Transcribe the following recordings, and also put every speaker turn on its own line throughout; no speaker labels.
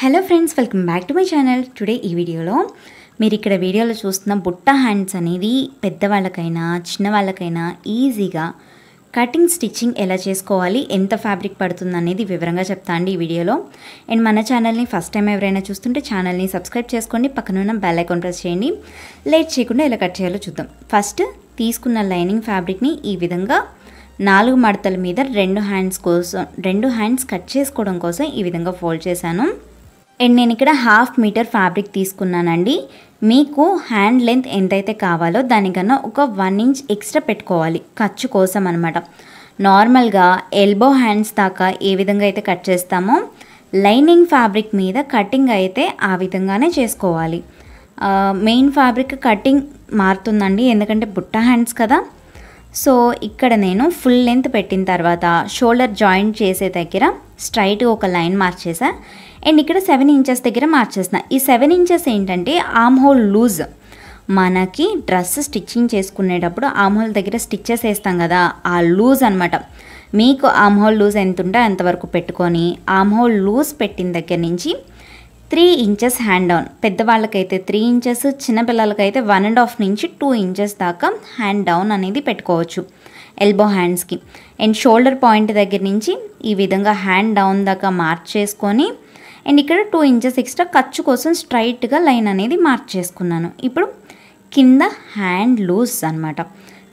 hello friends welcome back to my channel today ఈ వీడియోలో మీరు ఇక్కడ వీడియోలో చూస్తున్న బుట్ట హ్యాండ్స్ అనేది పెద్దవాళ్ళకైనా చిన్నవాళ్ళకైనా ఈజీగా కటింగ్ స్టిచ్చింగ్ ఎలా చేసుకోవాలి ఎంత ఫ్యాబ్రిక్ పడుతుంది అనేది వివరంగా చెప్తా అండి ఈ వీడియోలో అండ్ మన ఛానల్ని ఫస్ట్ టైం ఎవరైనా చూస్తుంటే ఛానల్ని సబ్స్క్రైబ్ చేసుకోండి పక్కనున్న బెల్ ఐకాన్ ప్రెస్ చేయండి లేట్ చేయకుండా ఎలా కట్ చేయాలో చూద్దాం ఫస్ట్ తీసుకున్న లైనింగ్ ఫ్యాబ్రిక్ని ఈ విధంగా నాలుగు మడతల మీద రెండు హ్యాండ్స్ కోసం రెండు హ్యాండ్స్ కట్ చేసుకోవడం కోసం ఈ విధంగా ఫోల్డ్ చేశాను అండ్ నేను ఇక్కడ హాఫ్ మీటర్ ఫ్యాబ్రిక్ తీసుకున్నానండి మీకు హ్యాండ్ లెంత్ ఎంతైతే కావాలో దానికన్నా ఒక వన్ ఇంచ్ ఎక్స్ట్రా పెట్టుకోవాలి ఖర్చు కోసం అనమాట నార్మల్గా ఎల్బో హ్యాండ్స్ దాకా ఏ విధంగా అయితే కట్ చేస్తామో లైనింగ్ ఫ్యాబ్రిక్ మీద కటింగ్ అయితే ఆ విధంగానే చేసుకోవాలి మెయిన్ ఫ్యాబ్రిక్ కటింగ్ మారుతుందండి ఎందుకంటే బుట్ట హ్యాండ్స్ కదా సో ఇక్కడ నేను ఫుల్ లెంత్ పెట్టిన తర్వాత షోల్డర్ జాయింట్ చేసే దగ్గర స్ట్రైట్గా ఒక లైన్ మార్చేసా అండ్ ఇక్కడ సెవెన్ ఇంచెస్ దగ్గర మార్చేసిన ఈ సెవెన్ ఇంచెస్ ఏంటంటే ఆమ్ హోల్ లూజ్ మనకి డ్రెస్ స్టిచ్చింగ్ చేసుకునేటప్పుడు ఆమ్ హోల్ దగ్గర స్టిచ్చెస్ వేస్తాం కదా ఆ లూజ్ అనమాట మీకు ఆమ్ హోల్ లూజ్ ఎంత ఉంటే అంతవరకు పెట్టుకొని ఆమ్ హోల్ లూజ్ పెట్టిన దగ్గర నుంచి త్రీ ఇంచెస్ హ్యాండ్ డౌన్ పెద్దవాళ్ళకైతే త్రీ ఇంచెస్ చిన్నపిల్లలకైతే వన్ అండ్ హాఫ్ నుంచి టూ ఇంచెస్ దాకా హ్యాండ్ డౌన్ అనేది పెట్టుకోవచ్చు ఎల్బో హ్యాండ్స్కి అండ్ షోల్డర్ పాయింట్ దగ్గర నుంచి ఈ విధంగా హ్యాండ్ డౌన్ దాకా మార్చ్ చేసుకొని అండ్ ఇక్కడ టూ ఇంచెస్ ఎక్స్ట్రా ఖర్చు కోసం స్ట్రైట్గా లైన్ అనేది మార్చ్ చేసుకున్నాను ఇప్పుడు కింద హ్యాండ్ లూజ్ అనమాట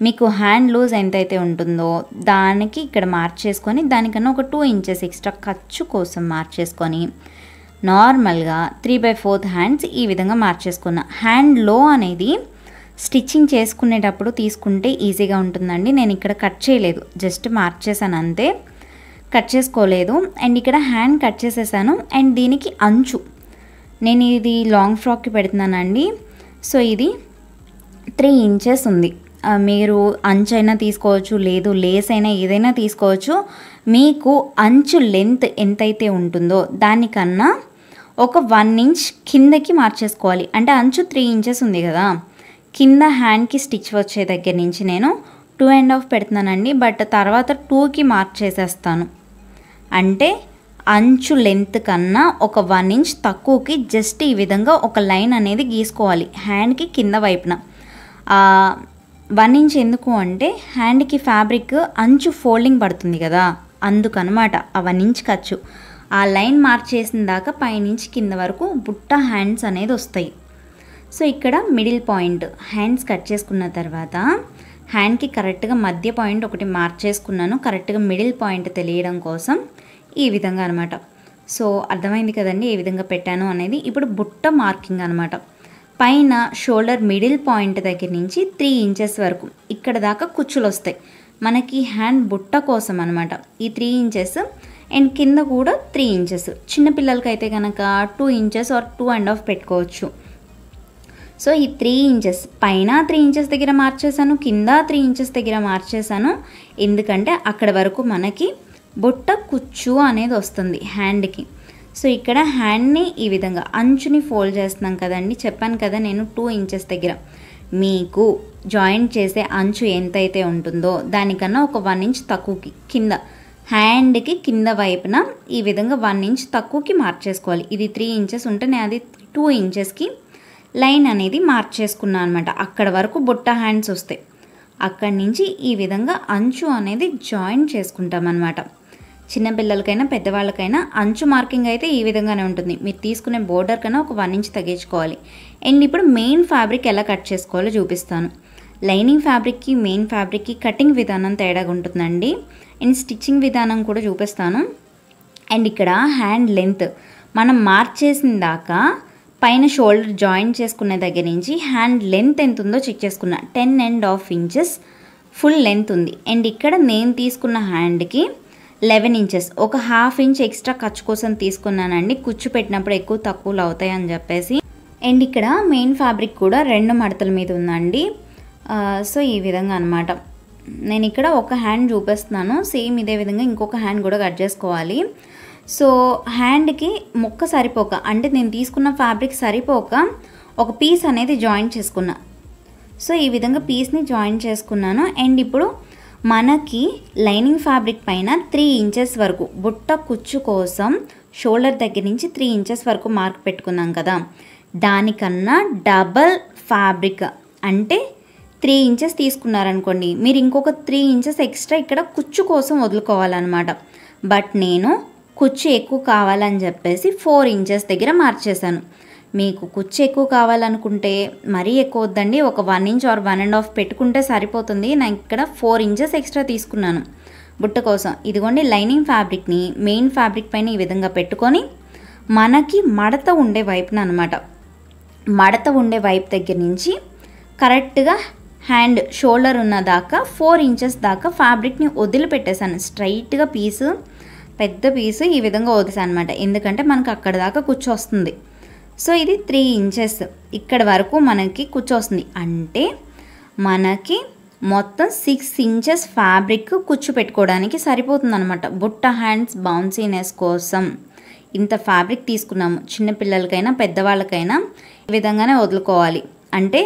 మీకు హ్యాండ్ లూజ్ ఎంతైతే ఉంటుందో దానికి ఇక్కడ మార్చేసుకొని చేసుకొని దానికన్నా ఒక టూ ఇంచెస్ ఎక్స్ట్రా ఖర్చు కోసం మార్చేసుకొని చేసుకొని నార్మల్గా త్రీ బై ఫోర్త్ హ్యాండ్స్ ఈ విధంగా మార్చేసుకున్నా హ్యాండ్ లో అనేది స్టిచ్చింగ్ చేసుకునేటప్పుడు తీసుకుంటే ఈజీగా ఉంటుందండి నేను ఇక్కడ కట్ చేయలేదు జస్ట్ మార్చేసాను అంతే కట్ చేసుకోలేదు అండ్ ఇక్కడ హ్యాండ్ కట్ చేసేసాను అండ్ దీనికి అంచు నేను ఇది లాంగ్ ఫ్రాక్కి పెడుతున్నానండి సో ఇది త్రీ ఇంచెస్ ఉంది మీరు అంచు అయినా తీసుకోవచ్చు లేదు లేస్ అయినా ఏదైనా తీసుకోవచ్చు మీకు అంచు లెంత్ ఎంతైతే ఉంటుందో దానికన్నా ఒక వన్ ఇంచ్ కిందకి మార్చేసుకోవాలి అంటే అంచు త్రీ ఇంచెస్ ఉంది కదా కింద హ్యాండ్కి స్టిచ్ వచ్చే దగ్గర నుంచి నేను టూ అండ్ హాఫ్ పెడుతున్నానండి బట్ తర్వాత టూకి మార్చేసేస్తాను అంటే అంచు లెంత్ కన్నా ఒక వన్ ఇంచ్ తక్కువకి జస్ట్ ఈ విధంగా ఒక లైన్ అనేది గీసుకోవాలి హ్యాండ్కి కింద వైపున వన్ ఇంచ్ ఎందుకు అంటే హ్యాండ్కి ఫ్యాబ్రిక్ అంచు ఫోల్డింగ్ పడుతుంది కదా అందుకనమాట ఆ వన్ ఇంచ్ ఖర్చు ఆ లైన్ మార్చేసిన దాకా పైనుంచి కింద వరకు బుట్ట హ్యాండ్స్ అనేది వస్తాయి సో ఇక్కడ మిడిల్ పాయింట్ హ్యాండ్స్ కట్ చేసుకున్న తర్వాత హ్యాండ్కి కరెక్ట్గా మధ్య పాయింట్ ఒకటి మార్క్ చేసుకున్నాను కరెక్ట్గా మిడిల్ పాయింట్ తెలియడం కోసం ఈ విధంగా అనమాట సో అర్థమైంది కదండి ఏ విధంగా పెట్టాను అనేది ఇప్పుడు బుట్ట మార్కింగ్ అనమాట పైన షోల్డర్ మిడిల్ పాయింట్ దగ్గర నుంచి త్రీ ఇంచెస్ వరకు ఇక్కడ దాకా కుచ్చులు వస్తాయి మనకి హ్యాండ్ బుట్ట కోసం అనమాట ఈ త్రీ ఇంచెస్ అండ్ కింద కూడా త్రీ ఇంచెస్ చిన్నపిల్లలకైతే కనుక two inches or two and half పెట్టుకోవచ్చు సో ఈ త్రీ ఇంచెస్ పైన త్రీ ఇంచెస్ దగ్గర మార్చేసాను కింద త్రీ ఇంచెస్ దగ్గర మార్చేసాను ఎందుకంటే అక్కడ వరకు మనకి బుట్ట కుచ్చు అనేది వస్తుంది హ్యాండ్కి సో ఇక్కడ హ్యాండ్ని ఈ విధంగా అంచుని ఫోల్డ్ చేస్తున్నాం కదండి చెప్పాను కదా నేను టూ ఇంచెస్ దగ్గర మీకు జాయింట్ చేసే అంచు ఎంతైతే ఉంటుందో దానికన్నా ఒక వన్ ఇంచ్ తక్కువకి కింద హ్యాండ్కి కింద వైపున ఈ విధంగా వన్ ఇంచ్ తక్కువకి మార్చేసుకోవాలి ఇది త్రీ ఇంచెస్ ఉంటే నేను అది టూ ఇంచెస్కి లైన్ అనేది మార్చేసుకున్నాను అనమాట అక్కడ వరకు బుట్ట హ్యాండ్స్ వస్తాయి అక్కడి నుంచి ఈ విధంగా అంచు అనేది జాయిన్ చేసుకుంటామన్నమాట చిన్నపిల్లలకైనా పెద్దవాళ్ళకైనా అంచు మార్కింగ్ అయితే ఈ విధంగానే ఉంటుంది మీరు తీసుకునే బోర్డర్ కన్నా ఒక వన్ ఇంచ్ తగ్గించుకోవాలి అండ్ ఇప్పుడు మెయిన్ ఫ్యాబ్రిక్ ఎలా కట్ చేసుకోవాలో చూపిస్తాను లైనింగ్ ఫ్యాబ్రిక్కి మెయిన్ ఫ్యాబ్రిక్కి కటింగ్ విధానం తేడాగా ఉంటుందండి అండ్ స్టిచ్చింగ్ విధానం కూడా చూపిస్తాను అండ్ ఇక్కడ హ్యాండ్ లెంత్ మనం మార్క్ చేసిన దాకా పైన షోల్డర్ జాయిన్ చేసుకునే దగ్గర నుంచి హ్యాండ్ లెంత్ ఎంత ఉందో చెక్ చేసుకున్న ten and half inches full length ఉంది అండ్ ఇక్కడ నేను తీసుకున్న హ్యాండ్కి లెవెన్ ఇంచెస్ ఒక హాఫ్ ఇంచ్ ఎక్స్ట్రా ఖర్చు కోసం తీసుకున్నానండి కుచ్చు పెట్టినప్పుడు ఎక్కువ తక్కువలు అవుతాయని చెప్పేసి అండ్ ఇక్కడ మెయిన్ ఫ్యాబ్రిక్ కూడా రెండు మడతల మీద ఉందండి సో ఈ విధంగా అనమాట నేను ఇక్కడ ఒక హ్యాండ్ చూపిస్తున్నాను సేమ్ ఇదే విధంగా ఇంకొక హ్యాండ్ కూడా కట్ చేసుకోవాలి సో హ్యాండ్కి మొక్క సరిపోక అంటే నేను తీసుకున్న ఫ్యాబ్రిక్ సరిపోక ఒక పీస్ అనేది జాయిన్ చేసుకున్నా సో ఈ విధంగా పీస్ని జాయిన్ చేసుకున్నాను అండ్ ఇప్పుడు మనకి లైనింగ్ ఫ్యాబ్రిక్ పైన త్రీ ఇంచెస్ వరకు బుట్ట కుచ్చు కోసం షోల్డర్ దగ్గర నుంచి త్రీ ఇంచెస్ వరకు మార్క్ పెట్టుకున్నాం కదా దానికన్నా డబల్ ఫ్యాబ్రిక్ అంటే త్రీ ఇంచెస్ తీసుకున్నారనుకోండి మీరు ఇంకొక త్రీ ఇంచెస్ ఎక్స్ట్రా ఇక్కడ కుచ్చు కోసం వదులుకోవాలన్నమాట బట్ నేను కుచ్చు ఎక్కువ కావాలని చెప్పేసి ఫోర్ ఇంచెస్ దగ్గర మార్చేశాను మీకు కుచ్చు ఎక్కువ కావాలనుకుంటే మరీ ఎక్కువ వద్దండి ఒక one inch or one and half పెట్టుకుంటే సరిపోతుంది నేను ఇక్కడ ఫోర్ ఇంచెస్ ఎక్స్ట్రా తీసుకున్నాను బుట్ట కోసం ఇదిగోండి లైనింగ్ ఫ్యాబ్రిక్ని మెయిన్ ఫ్యాబ్రిక్ పైన ఈ విధంగా పెట్టుకొని మనకి మడత ఉండే వైపున అనమాట మడత ఉండే వైపు దగ్గర నుంచి కరెక్ట్గా హ్యాండ్ షోల్డర్ ఉన్న దాకా ఫోర్ ఇంచెస్ దాకా ఫ్యాబ్రిక్ని వదిలిపెట్టేశాను స్ట్రైట్గా పీసు పెద్ద పీసు ఈ విధంగా వదిలేసాను అనమాట ఎందుకంటే మనకు అక్కడ దాకా కూర్చొస్తుంది సో ఇది త్రీ ఇంచెస్ ఇక్కడ వరకు మనకి కూర్చొస్తుంది అంటే మనకి మొత్తం సిక్స్ ఇంచెస్ ఫ్యాబ్రిక్ కూర్చు పెట్టుకోవడానికి అనమాట బుట్ట హ్యాండ్స్ బౌన్సీనెస్ కోసం ఇంత ఫ్యాబ్రిక్ తీసుకున్నాము చిన్నపిల్లలకైనా పెద్దవాళ్ళకైనా ఈ విధంగానే వదులుకోవాలి అంటే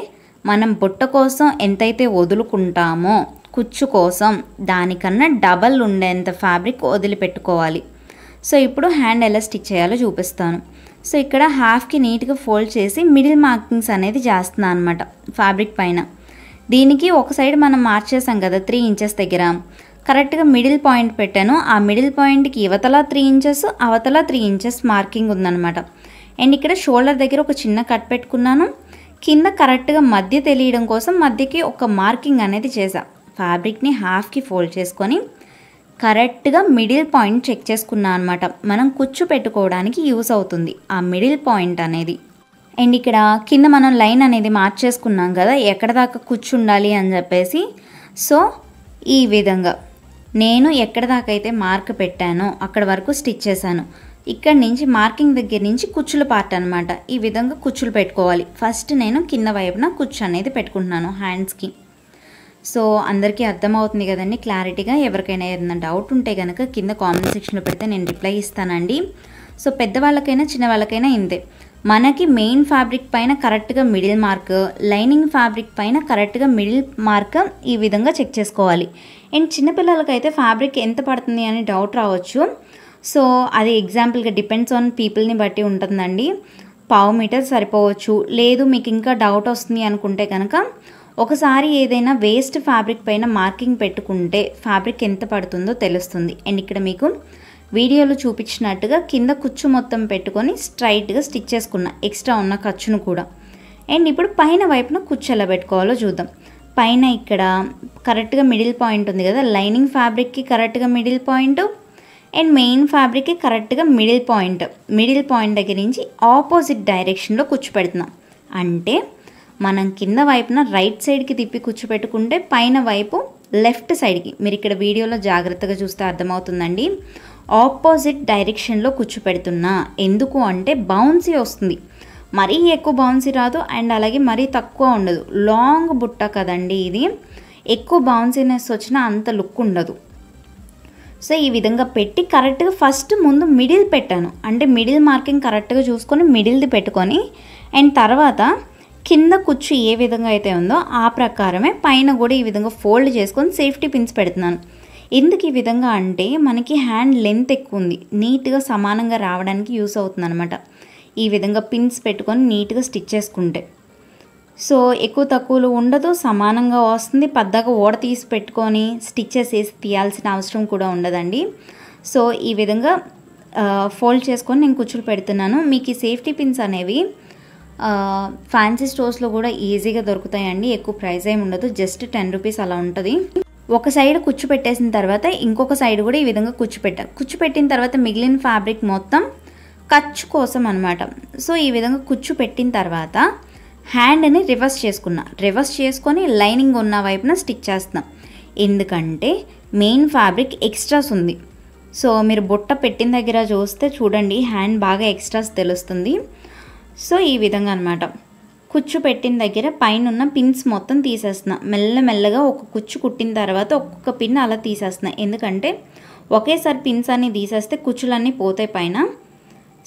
మనం బుట్ట కోసం ఎంతైతే వదులుకుంటామో కుచ్చు కోసం దానికన్నా డబల్ ఉండేంత ఫ్యాబ్రిక్ వదిలిపెట్టుకోవాలి సో ఇప్పుడు హ్యాండ్ ఎలా స్టిచ్ చేయాలో చూపిస్తాను సో ఇక్కడ హాఫ్కి నీట్గా ఫోల్డ్ చేసి మిడిల్ మార్కింగ్స్ అనేది చేస్తున్నాను అనమాట ఫ్యాబ్రిక్ పైన దీనికి ఒక సైడ్ మనం మార్చేసాం కదా త్రీ ఇంచెస్ దగ్గర కరెక్ట్గా మిడిల్ పాయింట్ పెట్టాను ఆ మిడిల్ పాయింట్కి ఇవతల త్రీ ఇంచెస్ అవతల త్రీ ఇంచెస్ మార్కింగ్ ఉందన్నమాట అండ్ ఇక్కడ షోల్డర్ దగ్గర ఒక చిన్న కట్ పెట్టుకున్నాను కింద కరెక్ట్గా మధ్య తెలియడం కోసం మధ్యకి ఒక మార్కింగ్ అనేది చేసాం ఫ్యాబ్రిక్ని హాఫ్కి ఫోల్డ్ చేసుకొని కరెక్ట్గా మిడిల్ పాయింట్ చెక్ చేసుకున్నా అనమాట మనం కుచ్చు పెట్టుకోవడానికి యూస్ అవుతుంది ఆ మిడిల్ పాయింట్ అనేది అండ్ ఇక్కడ కింద మనం లైన్ అనేది మార్చేసుకున్నాం కదా ఎక్కడ దాకా కుచ్చు ఉండాలి అని చెప్పేసి సో ఈ విధంగా నేను ఎక్కడ దాకైతే అయితే మార్క్ పెట్టానో అక్కడ వరకు స్టిచ్ చేశాను ఇక్కడి నుంచి మార్కింగ్ దగ్గర నుంచి కుచ్చుల పార్ట్ అనమాట ఈ విధంగా కుచ్చులు పెట్టుకోవాలి ఫస్ట్ నేను కింద వైపున కుచ్చు అనేది పెట్టుకుంటున్నాను హ్యాండ్స్కి సో అందరికీ అర్థమవుతుంది కదండి క్లారిటీగా ఎవరికైనా ఏదైనా డౌట్ ఉంటే కనుక కింద కామెంట్ సెక్షన్లో పెడితే నేను రిప్లై ఇస్తానండి సో పెద్దవాళ్ళకైనా చిన్నవాళ్ళకైనా ఇంతే మనకి మెయిన్ ఫ్యాబ్రిక్ పైన కరెక్ట్గా మిడిల్ మార్క్ లైనింగ్ ఫ్యాబ్రిక్ పైన కరెక్ట్గా మిడిల్ మార్క్ ఈ విధంగా చెక్ చేసుకోవాలి అండ్ చిన్నపిల్లలకైతే ఫ్యాబ్రిక్ ఎంత పడుతుంది అని డౌట్ రావచ్చు సో అది ఎగ్జాంపుల్గా డిపెండ్స్ ఆన్ పీపుల్ని బట్టి ఉంటుందండి పావు మీటర్ సరిపోవచ్చు లేదు మీకు ఇంకా డౌట్ వస్తుంది అనుకుంటే కనుక ఒకసారి ఏదైనా వేస్ట్ ఫ్యాబ్రిక్ పైన మార్కింగ్ పెట్టుకుంటే ఫ్యాబ్రిక్ ఎంత పడుతుందో తెలుస్తుంది అండ్ ఇక్కడ మీకు వీడియోలో చూపించినట్టుగా కింద కుచ్చు మొత్తం పెట్టుకొని స్ట్రైట్గా స్టిచ్ చేసుకున్న ఎక్స్ట్రా ఉన్న ఖర్చును కూడా అండ్ ఇప్పుడు పైన వైపున కుచ్చు ఎలా పెట్టుకోవాలో చూద్దాం పైన ఇక్కడ కరెక్ట్గా మిడిల్ పాయింట్ ఉంది కదా లైనింగ్ ఫ్యాబ్రిక్కి కరెక్ట్గా మిడిల్ పాయింట్ అండ్ మెయిన్ ఫ్యాబ్రిక్కి కరెక్ట్గా మిడిల్ పాయింట్ మిడిల్ పాయింట్ దగ్గర నుంచి ఆపోజిట్ డైరెక్షన్లో కూర్చోపెడుతున్నాం అంటే మనం కింద వైపున రైట్ సైడ్కి తిప్పి కూర్చోపెట్టుకుంటే పైన వైపు లెఫ్ట్ సైడ్కి మీరు ఇక్కడ వీడియోలో జాగ్రత్తగా చూస్తే అర్థమవుతుందండి ఆపోజిట్ డైరెక్షన్లో కూర్చోపెడుతున్నా ఎందుకు అంటే బౌన్సీ వస్తుంది మరీ ఎక్కువ బౌన్సీ రాదు అండ్ అలాగే మరీ తక్కువ ఉండదు లాంగ్ బుట్ట కదండి ఇది ఎక్కువ బౌన్సీనెస్ వచ్చినా అంత లుక్ ఉండదు సో ఈ విధంగా పెట్టి కరెక్ట్గా ఫస్ట్ ముందు మిడిల్ పెట్టాను అంటే మిడిల్ మార్కింగ్ కరెక్ట్గా చూసుకొని మిడిల్ది పెట్టుకొని అండ్ తర్వాత కింద కుచ్చు ఏ విధంగా అయితే ఉందో ఆ ప్రకారమే పైన కూడా ఈ విధంగా ఫోల్డ్ చేసుకొని సేఫ్టీ పిన్స్ పెడుతున్నాను ఎందుకు ఈ విధంగా అంటే మనకి హ్యాండ్ లెంత్ ఎక్కువ ఉంది నీట్గా సమానంగా రావడానికి యూస్ అవుతుంది అనమాట ఈ విధంగా పిన్స్ పెట్టుకొని నీట్గా స్టిచ్ చేసుకుంటే సో ఎక్కువ తక్కువలు ఉండదు సమానంగా వస్తుంది పెద్దగా ఓడ తీసి పెట్టుకొని స్టిచ్చెస్ వేసి తీయాల్సిన అవసరం కూడా ఉండదండి సో ఈ విధంగా ఫోల్డ్ చేసుకొని నేను కూర్చులు పెడుతున్నాను మీకు ఈ సేఫ్టీ పిన్స్ అనేవి ఫ్యాన్సీ స్టోర్స్లో కూడా ఈజీగా దొరుకుతాయండి ఎక్కువ ప్రైస్ ఏమి ఉండదు జస్ట్ టెన్ రూపీస్ అలా ఉంటుంది ఒక సైడ్ కుచ్చు పెట్టేసిన తర్వాత ఇంకొక సైడ్ కూడా ఈ విధంగా కుచ్చు పెట్టాం కుచ్చు పెట్టిన తర్వాత మిగిలిన ఫ్యాబ్రిక్ మొత్తం ఖర్చు కోసం అనమాట సో ఈ విధంగా కుచ్చు పెట్టిన తర్వాత హ్యాండ్ని రివర్స్ చేసుకున్నా రివర్స్ చేసుకొని లైనింగ్ ఉన్న వైపున స్టిచ్ చేస్తున్నాం ఎందుకంటే మెయిన్ ఫ్యాబ్రిక్ ఎక్స్ట్రాస్ ఉంది సో మీరు బుట్ట పెట్టిన దగ్గర చూస్తే చూడండి హ్యాండ్ బాగా ఎక్స్ట్రాస్ తెలుస్తుంది సో ఈ విధంగా అనమాట కుచ్చు పెట్టిన దగ్గర పైన ఉన్న పిన్స్ మొత్తం తీసేస్తున్నా మెల్లమెల్లగా ఒక కుచ్చు కుట్టిన తర్వాత ఒక్కొక్క పిన్ అలా తీసేస్తున్నా ఎందుకంటే ఒకేసారి పిన్స్ అన్నీ తీసేస్తే కుచ్చులన్నీ పోతాయి పైన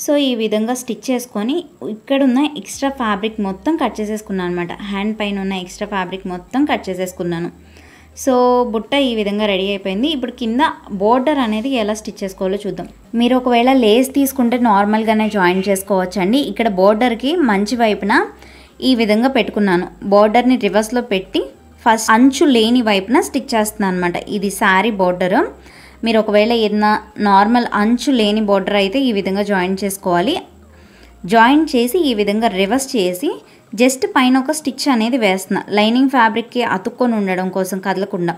సో ఈ విధంగా స్టిచ్ చేసుకొని ఇక్కడున్న ఎక్స్ట్రా ఫ్యాబ్రిక్ మొత్తం కట్ చేసేసుకున్నాను అనమాట హ్యాండ్ పైన ఉన్న ఎక్స్ట్రా ఫ్యాబ్రిక్ మొత్తం కట్ చేసేసుకున్నాను సో బుట్ట ఈ విధంగా రెడీ అయిపోయింది ఇప్పుడు కింద బోర్డర్ అనేది ఎలా స్టిచ్ చేసుకోవాలో చూద్దాం మీరు ఒకవేళ లేస్ తీసుకుంటే నార్మల్గానే జాయిన్ చేసుకోవచ్చండి ఇక్కడ బోర్డర్కి మంచి వైపున ఈ విధంగా పెట్టుకున్నాను బోర్డర్ని రివర్స్లో పెట్టి ఫస్ట్ అంచు లేని వైపున స్టిచ్ చేస్తున్నాను అనమాట ఇది శారీ బోర్డరు మీరు ఒకవేళ ఏదైనా నార్మల్ అంచు లేని బార్డర్ అయితే ఈ విధంగా జాయిన్ చేసుకోవాలి జాయిన్ చేసి ఈ విధంగా రివర్స్ చేసి జస్ట్ పైన ఒక స్టిచ్ అనేది వేస్తున్నా లైనింగ్ ఫ్యాబ్రిక్కి అతుక్కొని ఉండడం కోసం కదలకుండా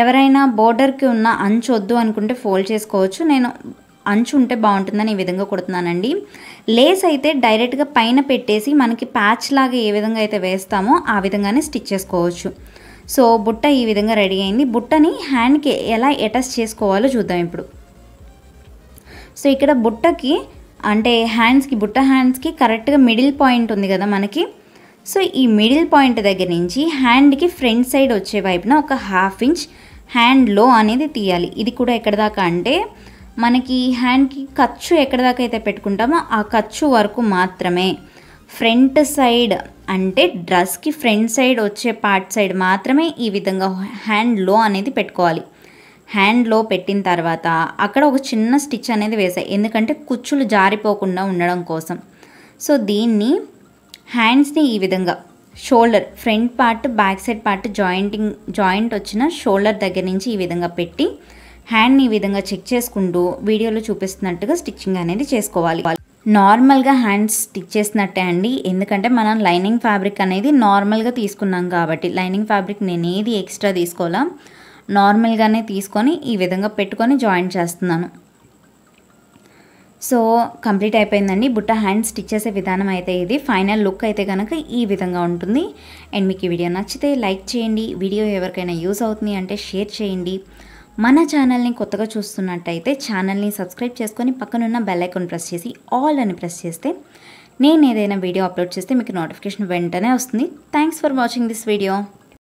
ఎవరైనా బోర్డర్కి ఉన్న అంచు వద్దు అనుకుంటే ఫోల్డ్ చేసుకోవచ్చు నేను అంచు ఉంటే బాగుంటుందని ఈ విధంగా కుడుతున్నానండి లేస్ అయితే డైరెక్ట్గా పైన పెట్టేసి మనకి ప్యాచ్ లాగా ఏ విధంగా అయితే వేస్తామో ఆ విధంగానే స్టిచ్ చేసుకోవచ్చు సో బుట్ట ఈ విధంగా రెడీ అయింది బుట్టని హ్యాండ్కి ఎలా అటాచ్ చేసుకోవాలో చూద్దాం ఇప్పుడు సో ఇక్కడ బుట్టకి అంటే హ్యాండ్స్కి బుట్ట హ్యాండ్స్కి కరెక్ట్గా మిడిల్ పాయింట్ ఉంది కదా మనకి సో ఈ మిడిల్ పాయింట్ దగ్గర నుంచి హ్యాండ్కి ఫ్రంట్ సైడ్ వచ్చే వైపున ఒక హాఫ్ ఇంచ్ హ్యాండ్లో అనేది తీయాలి ఇది కూడా ఎక్కడ దాకా అంటే మనకి హ్యాండ్కి ఖర్చు ఎక్కడ దాకా అయితే పెట్టుకుంటామో ఆ ఖర్చు వరకు మాత్రమే ఫ్రంట్ సైడ్ అంటే డ్రెస్కి ఫ్రంట్ సైడ్ వచ్చే పార్ట్ సైడ్ మాత్రమే ఈ విధంగా హ్యాండ్ లో అనేది పెట్టుకోవాలి హ్యాండ్ లో పెట్టిన తర్వాత అక్కడ ఒక చిన్న స్టిచ్ అనేది వేసాయి ఎందుకంటే కుచ్చులు జారిపోకుండా ఉండడం కోసం సో దీన్ని హ్యాండ్స్ని ఈ విధంగా shoulder front part back side part jointing joint వచ్చిన షోల్డర్ దగ్గర నుంచి ఈ విధంగా పెట్టి హ్యాండ్ని ఈ విధంగా చెక్ చేసుకుంటూ వీడియోలో చూపిస్తున్నట్టుగా స్టిచ్చింగ్ అనేది చేసుకోవాలి నార్మల్గా హ్యాండ్స్ స్టిచ్ చేసినట్టే అండి ఎందుకంటే మనం లైనింగ్ ఫ్యాబ్రిక్ అనేది నార్మల్గా తీసుకున్నాం కాబట్టి లైనింగ్ ఫ్యాబ్రిక్ నేనేది ఎక్స్ట్రా తీసుకోవాలా నార్మల్గానే తీసుకొని ఈ విధంగా పెట్టుకొని జాయిన్ చేస్తున్నాను సో కంప్లీట్ అయిపోయిందండి బుట్ట హ్యాండ్ స్టిచ్ చేసే విధానం అయితే ఇది ఫైనల్ లుక్ అయితే కనుక ఈ విధంగా ఉంటుంది అండ్ మీకు ఈ వీడియో నచ్చితే లైక్ చేయండి వీడియో ఎవరికైనా యూస్ అవుతుంది అంటే షేర్ చేయండి మన ఛానల్ని కొత్తగా చూస్తున్నట్టయితే ఛానల్ని సబ్స్క్రైబ్ చేసుకొని పక్కనున్న బెల్ ప్రెస్ చేసి ఆల్ అని ప్రెస్ చేస్తే నేను ఏదైనా వీడియో అప్లోడ్ చేస్తే మీకు నోటిఫికేషన్ వెంటనే వస్తుంది thanks for watching this video